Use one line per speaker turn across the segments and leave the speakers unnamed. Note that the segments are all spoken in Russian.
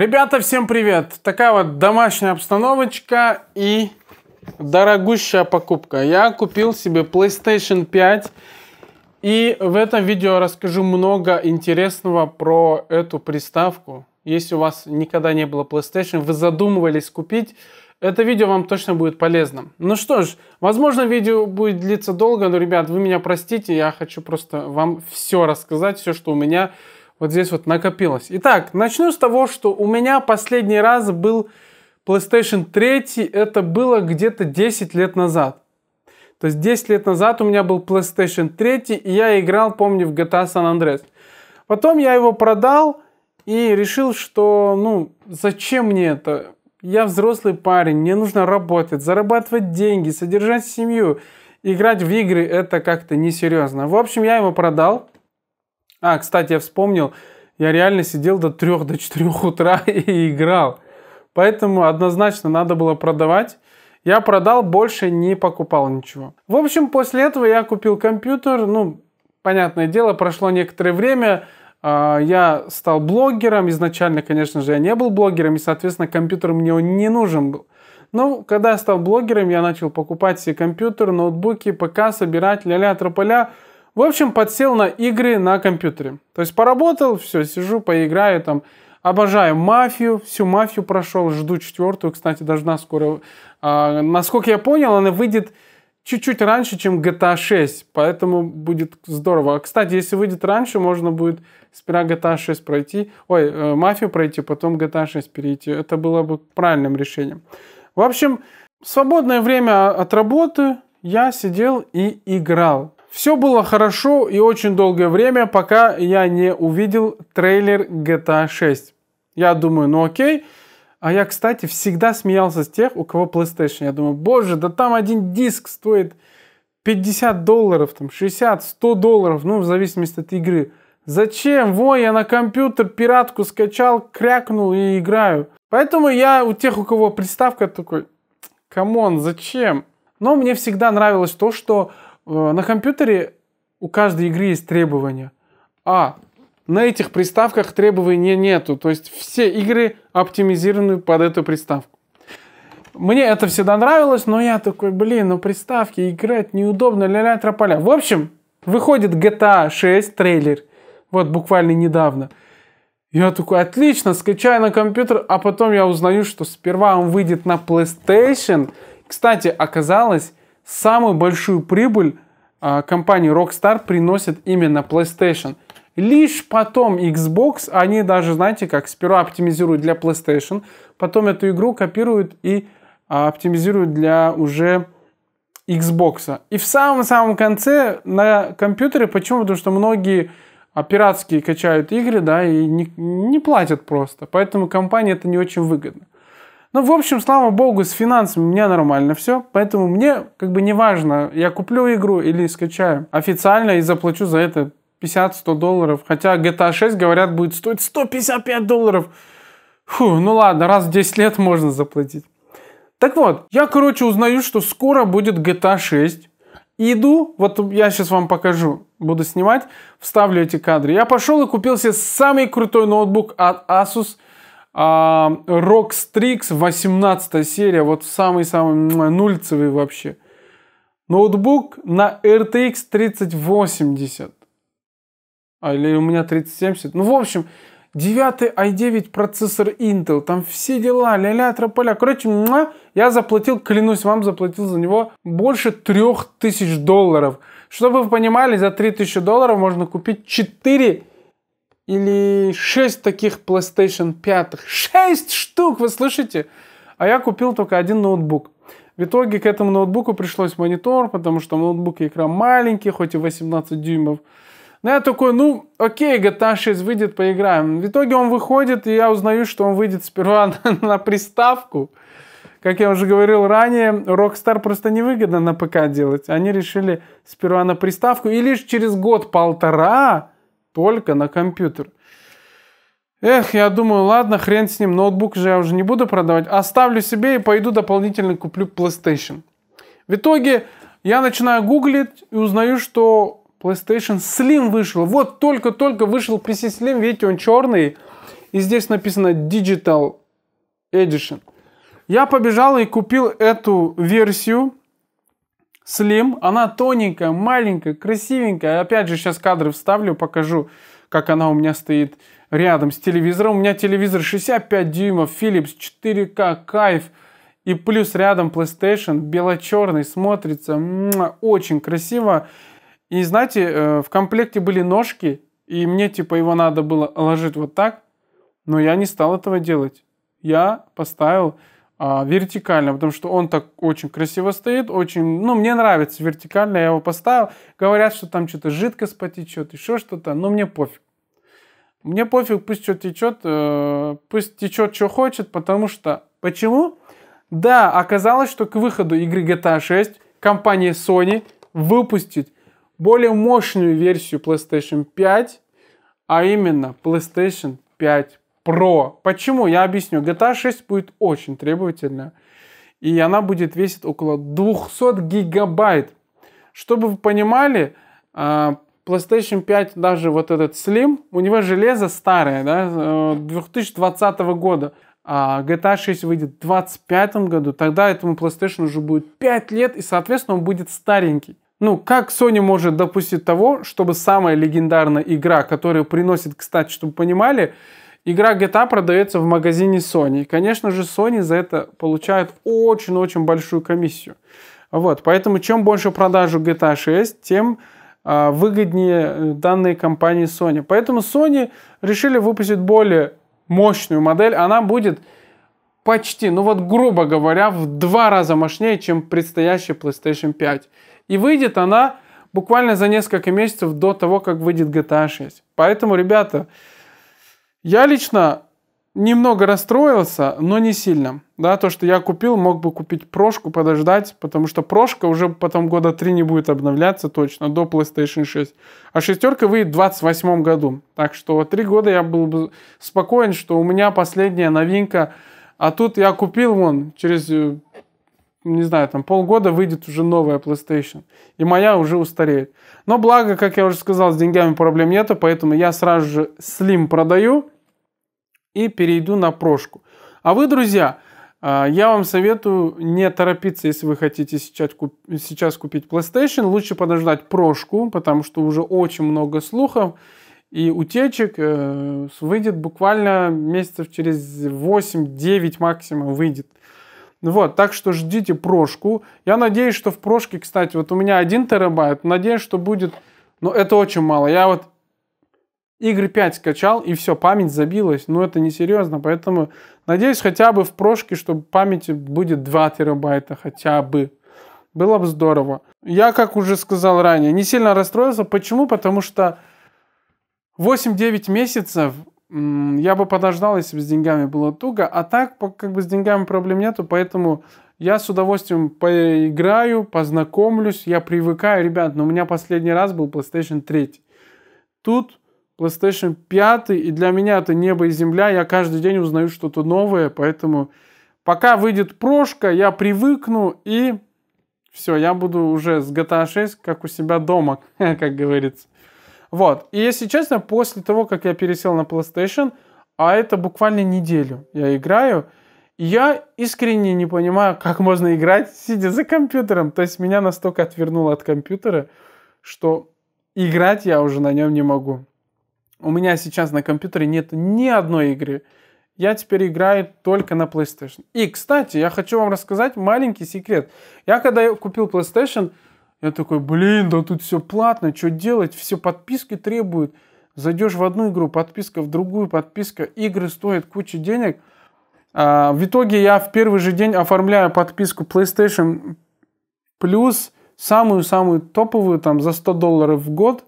Ребята, всем привет! Такая вот домашняя обстановочка и дорогущая покупка. Я купил себе PlayStation 5 и в этом видео расскажу много интересного про эту приставку. Если у вас никогда не было PlayStation, вы задумывались купить, это видео вам точно будет полезным. Ну что ж, возможно, видео будет длиться долго, но, ребят, вы меня простите, я хочу просто вам все рассказать, все, что у меня есть вот здесь вот накопилось. Итак, начну с того, что у меня последний раз был PlayStation 3, это было где-то 10 лет назад. То есть 10 лет назад у меня был PlayStation 3, и я играл, помню, в GTA San Andreas. Потом я его продал и решил, что, ну, зачем мне это? Я взрослый парень, мне нужно работать, зарабатывать деньги, содержать семью. Играть в игры это как-то несерьезно. В общем, я его продал. А, кстати, я вспомнил, я реально сидел до 3 до 4 утра и играл. Поэтому однозначно надо было продавать. Я продал, больше не покупал ничего. В общем, после этого я купил компьютер. Ну, понятное дело, прошло некоторое время. А, я стал блогером. Изначально, конечно же, я не был блогером, и, соответственно, компьютер мне он не нужен был. Но ну, когда я стал блогером, я начал покупать себе компьютер, ноутбуки, ПК, собирать ля-ля, трополя. -ля, в общем, подсел на игры на компьютере. То есть поработал, все, сижу, поиграю там. Обожаю мафию, всю мафию прошел, жду четвертую, кстати, должна скоро... А, насколько я понял, она выйдет чуть-чуть раньше, чем GTA 6, поэтому будет здорово. А, кстати, если выйдет раньше, можно будет сперва GTA 6 пройти, ой, э, мафию пройти, потом GTA 6 перейти. Это было бы правильным решением. В общем, свободное время от работы я сидел и играл. Все было хорошо и очень долгое время, пока я не увидел трейлер GTA 6. Я думаю, ну окей. А я, кстати, всегда смеялся с тех, у кого PlayStation. Я думаю, боже, да там один диск стоит 50 долларов, там 60, 100 долларов, ну, в зависимости от игры. Зачем? Во, я на компьютер пиратку скачал, крякнул и играю. Поэтому я у тех, у кого приставка такой, камон, зачем? Но мне всегда нравилось то, что Э, на компьютере у каждой игры есть требования. А на этих приставках требований нету. То есть все игры оптимизированы под эту приставку. Мне это всегда нравилось, но я такой, блин, ну приставки играть неудобно, ля-ля, трополя. В общем, выходит GTA 6 трейлер. Вот буквально недавно. Я такой, отлично, скачаю на компьютер, а потом я узнаю, что сперва он выйдет на PlayStation. Кстати, оказалось, Самую большую прибыль а, компании Rockstar приносит именно PlayStation. Лишь потом Xbox, они даже, знаете, как сперва оптимизируют для PlayStation, потом эту игру копируют и а, оптимизируют для уже Xbox. И в самом-самом конце на компьютере, почему? Потому что многие а, пиратские качают игры, да, и не, не платят просто. Поэтому компании это не очень выгодно. Ну, в общем, слава богу, с финансами у меня нормально все, поэтому мне как бы не важно, я куплю игру или скачаю официально и заплачу за это 50-100 долларов. Хотя GTA 6, говорят, будет стоить 155 долларов. Фу, ну ладно, раз в 10 лет можно заплатить. Так вот, я, короче, узнаю, что скоро будет GTA 6. иду, вот я сейчас вам покажу, буду снимать, вставлю эти кадры. Я пошел и купил себе самый крутой ноутбук от Asus – а, Rockstrix 18 серия, вот самый-самый нульцевый вообще. Ноутбук на RTX 3080. А, или у меня 3070. Ну, в общем, 9 i9 процессор Intel, там все дела, ля-ля, трополя. Короче, я заплатил, клянусь вам, заплатил за него больше 3000 долларов. Чтобы вы понимали, за 3000 долларов можно купить 4 или 6 таких PlayStation 5. 6 штук, вы слышите? А я купил только один ноутбук. В итоге к этому ноутбуку пришлось монитор, потому что ноутбук и экран маленький, хоть и 18 дюймов. Но ну, я такой, ну, окей, GTA 6 выйдет, поиграем. В итоге он выходит, и я узнаю, что он выйдет сперва на, на приставку. Как я уже говорил ранее, Rockstar просто невыгодно на ПК делать. Они решили сперва на приставку, и лишь через год-полтора только на компьютер. Эх, я думаю, ладно, хрен с ним, ноутбук же я уже не буду продавать. Оставлю себе и пойду дополнительно куплю PlayStation. В итоге я начинаю гуглить и узнаю, что PlayStation Slim вышел. Вот только-только вышел PC Slim, видите, он черный. И здесь написано Digital Edition. Я побежал и купил эту версию Slim. Она тоненькая, маленькая, красивенькая. Опять же, сейчас кадры вставлю, покажу, как она у меня стоит рядом с телевизором. У меня телевизор 65 дюймов, Philips 4 k кайф. И плюс рядом PlayStation, бело-черный, смотрится очень красиво. И знаете, э, в комплекте были ножки, и мне типа его надо было ложить вот так, но я не стал этого делать. Я поставил а, вертикально, потому что он так очень красиво стоит, очень, ну, мне нравится вертикально, я его поставил. Говорят, что там что-то жидкость потечет, еще что-то, но мне пофиг. Мне пофиг, пусть что течет, э, пусть течет, что хочет, потому что... Почему? Да, оказалось, что к выходу игры GTA 6 компания Sony выпустит более мощную версию PlayStation 5, а именно PlayStation 5 Pro. Почему? Я объясню. GTA 6 будет очень требовательна. И она будет весить около 200 гигабайт. Чтобы вы понимали, э, PlayStation 5, даже вот этот Slim, у него железо старое, да, 2020 э, года. А GTA 6 выйдет в 2025 году, тогда этому PlayStation уже будет 5 лет, и, соответственно, он будет старенький. Ну, как Sony может допустить того, чтобы самая легендарная игра, которая приносит, кстати, чтобы понимали, Игра GTA продается в магазине Sony. Конечно же, Sony за это получает очень-очень большую комиссию. Вот, поэтому чем больше продажу GTA 6, тем а, э, выгоднее данные компании Sony. Поэтому Sony решили выпустить более мощную модель. Она будет почти, ну вот грубо говоря, в два раза мощнее, чем предстоящая PlayStation 5. И выйдет она буквально за несколько месяцев до того, как выйдет GTA 6. Поэтому, ребята, я лично немного расстроился, но не сильно. Да, то, что я купил, мог бы купить прошку, подождать, потому что прошка уже потом года три не будет обновляться точно до PlayStation 6. А шестерка выйдет в 28 году. Так что три года я был бы спокоен, что у меня последняя новинка. А тут я купил, вон, через э, не знаю, там полгода выйдет уже новая PlayStation. И моя уже устареет. Но благо, как я уже сказал, с деньгами проблем нету, поэтому я сразу же Slim продаю и перейду на прошку. А вы, друзья, а, я вам советую не торопиться, если вы хотите сейчас, купить PlayStation. Лучше подождать прошку, потому что уже очень много слухов и утечек. Э, выйдет буквально месяцев через 8-9 максимум выйдет. Ну вот, так что ждите прошку. Я надеюсь, что в прошке, кстати, вот у меня 1 терабайт, надеюсь, что будет... Но ну, это очень мало. Я вот игры 5 скачал, и все, память забилась. Но ну, это не серьезно, поэтому надеюсь, хотя бы в прошке, чтобы памяти будет 2 терабайта, хотя бы. Было бы здорово. Я, как уже сказал ранее, не сильно расстроился. Почему? Потому что 8-9 месяцев я бы подождал, если бы с деньгами было туго. А так, как бы с деньгами проблем нету, поэтому я с удовольствием поиграю, познакомлюсь, я привыкаю. Ребят, но ну, у меня последний раз был PlayStation 3. Тут PlayStation 5, и для меня это небо и земля. Я каждый день узнаю что-то новое, поэтому пока выйдет прошка, я привыкну и все, я буду уже с GTA 6 как у себя дома, как говорится. Вот. И если честно, после того, как я пересел на PlayStation, а это буквально неделю я играю, я искренне не понимаю, как можно играть, сидя за компьютером. То есть меня настолько отвернуло от компьютера, что играть я уже на нем не могу. У меня сейчас на компьютере нет ни одной игры. Я теперь играю только на PlayStation. И, кстати, я хочу вам рассказать маленький секрет. Я когда купил PlayStation, я такой, блин, да тут все платно, что делать? Все подписки требуют. Зайдешь в одну игру, подписка в другую, подписка. Игры стоят кучу денег. А, в итоге я в первый же день оформляю подписку PlayStation Plus, самую-самую топовую, там, за 100 долларов в год.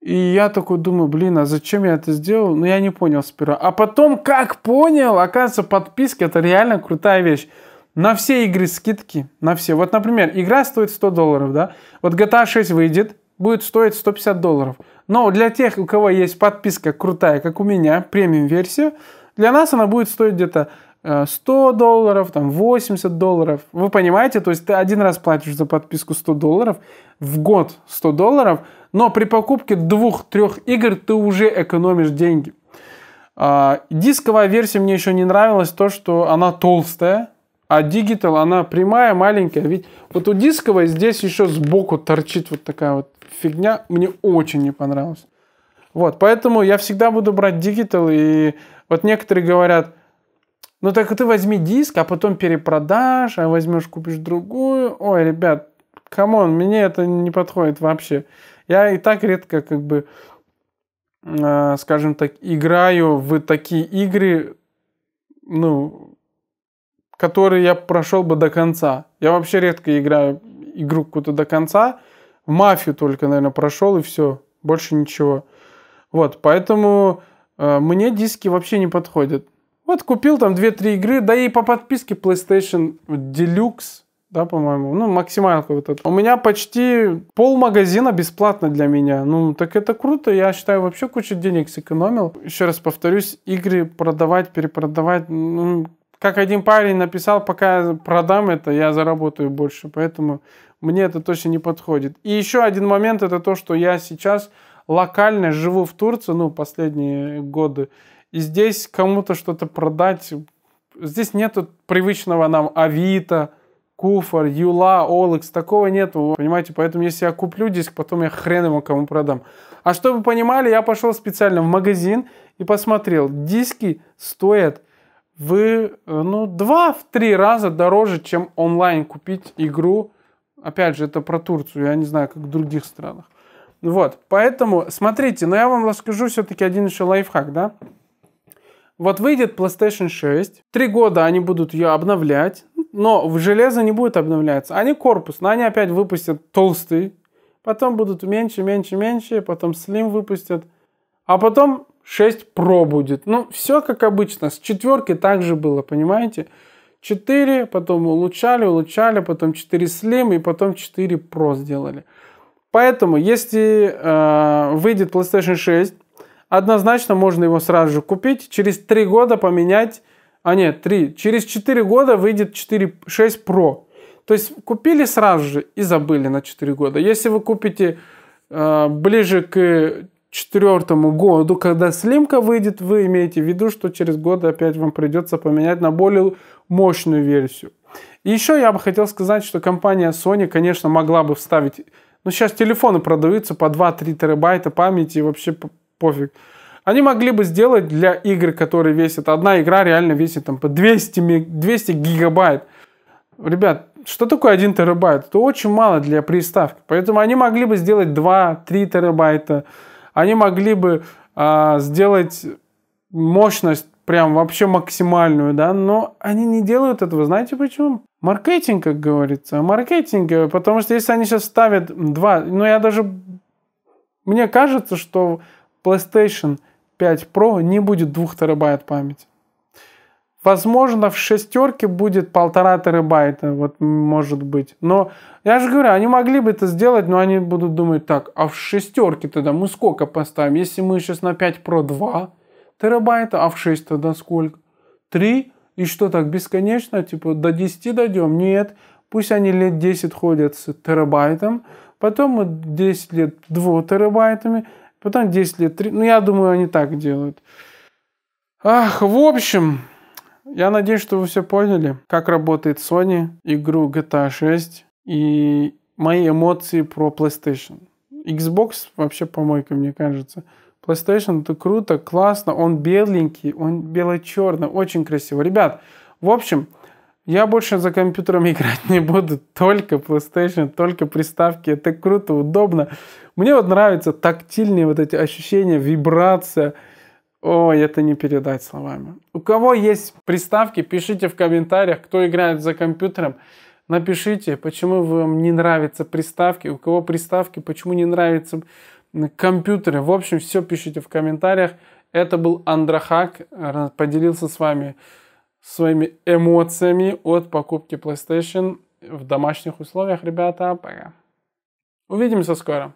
И я такой думаю, блин, а зачем я это сделал? Ну, я не понял сперва. А потом, как понял, оказывается, подписка это реально крутая вещь. На все игры скидки, на все. Вот, например, игра стоит 100 долларов, да? Вот GTA 6 выйдет, будет стоить 150 долларов. Но для тех, у кого есть подписка крутая, как у меня, премиум-версия, для нас она будет стоить где-то 100 э, долларов, там 80 долларов. Вы понимаете, то есть ты один раз платишь за подписку 100 долларов, в год 100 долларов, но при покупке двух-трех игр ты уже экономишь деньги. А, дисковая версия мне еще не нравилась, то, что она толстая, а Digital, она прямая, маленькая. Ведь вот у дисковой здесь еще сбоку торчит вот такая вот фигня. Мне очень не понравилось. Вот, поэтому я всегда буду брать Digital. И вот некоторые говорят, ну так ты возьми диск, а потом перепродашь, а возьмешь, купишь другую. Ой, ребят, камон, мне это не подходит вообще. Я и так редко, как бы, а, скажем так, играю в такие игры, ну, который я прошел бы до конца. Я вообще редко играю игру какую-то до конца. В мафию только, наверное, прошел и все. Больше ничего. Вот, поэтому э, мне диски вообще не подходят. Вот купил там 2-3 игры, да и по подписке PlayStation Deluxe, да, по-моему, ну, максималка вот эта. У меня почти пол магазина бесплатно для меня. Ну, так это круто, я считаю, вообще кучу денег сэкономил. Еще раз повторюсь, игры продавать, перепродавать, ну, как один парень написал, пока продам это, я заработаю больше. Поэтому мне это точно не подходит. И еще один момент, это то, что я сейчас локально живу в Турции, ну, последние годы, и здесь кому-то что-то продать, здесь нету привычного нам Авито, Куфор, Юла, Олекс, такого нету, понимаете, поэтому если я куплю диск, потом я хрен его кому продам. А чтобы вы понимали, я пошел специально в магазин и посмотрел, диски стоят вы э, ну, 2-3 раза дороже, чем онлайн купить игру. Опять же, это про Турцию, я не знаю, как в других странах. Вот, поэтому, смотрите, но я вам расскажу все-таки один еще лайфхак, да? Вот выйдет PlayStation 6, три года они будут ее обновлять, но в железо не будет обновляться. Они корпус, но они опять выпустят толстый, потом будут меньше, меньше, меньше, потом Slim выпустят, а потом 6 Pro будет. Ну, все как обычно. С четверки также было, понимаете? 4, потом улучшали, улучшали, потом 4 Slim и потом 4 Pro сделали. Поэтому, если э, выйдет PlayStation 6, однозначно можно его сразу же купить, через 3 года поменять, а нет, 3, через 4 года выйдет 4, 6 Pro. То есть купили сразу же и забыли на 4 года. Если вы купите э, ближе к 2024 году, когда слимка выйдет, вы имеете в виду, что через год опять вам придется поменять на более мощную версию. И еще я бы хотел сказать, что компания Sony, конечно, могла бы вставить... но ну, сейчас телефоны продаются по 2-3 терабайта памяти, и вообще пофиг. Они могли бы сделать для игр, которые весят... Одна игра реально весит там по 200, 200 гигабайт. Ребят, что такое 1 терабайт? Это очень мало для приставки. Поэтому они могли бы сделать 2-3 терабайта они могли бы а, сделать мощность прям вообще максимальную, да, но они не делают этого. Знаете почему? Маркетинг, как говорится. Маркетинг, потому что если они сейчас ставят два, ну я даже... Мне кажется, что PlayStation 5 Pro не будет 2 терабайт памяти. Возможно, в шестерке будет полтора терабайта, вот может быть. Но я же говорю, они могли бы это сделать, но они будут думать так, а в шестерке тогда мы сколько поставим? Если мы сейчас на 5 Pro 2 терабайта, а в 6 тогда сколько? 3? И что так, бесконечно? Типа до 10 дойдем? Нет. Пусть они лет 10 ходят с терабайтом, потом мы 10 лет 2 терабайтами, потом 10 лет 3. Ну, я думаю, они так делают. Ах, в общем, я надеюсь, что вы все поняли, как работает Sony, игру GTA 6 и мои эмоции про PlayStation. Xbox вообще помойка, мне кажется. PlayStation это круто, классно, он беленький, он бело-черный, очень красиво. Ребят, в общем, я больше за компьютером играть не буду, только PlayStation, только приставки, это круто, удобно. Мне вот нравятся тактильные вот эти ощущения, вибрация – Ой, это не передать словами. У кого есть приставки, пишите в комментариях, кто играет за компьютером. Напишите, почему вам не нравятся приставки, у кого приставки, почему не нравятся компьютеры. В общем, все пишите в комментариях. Это был Андрохак. Э, поделился с вами своими эмоциями от покупки PlayStation в домашних условиях, ребята. Пока. Увидимся скоро.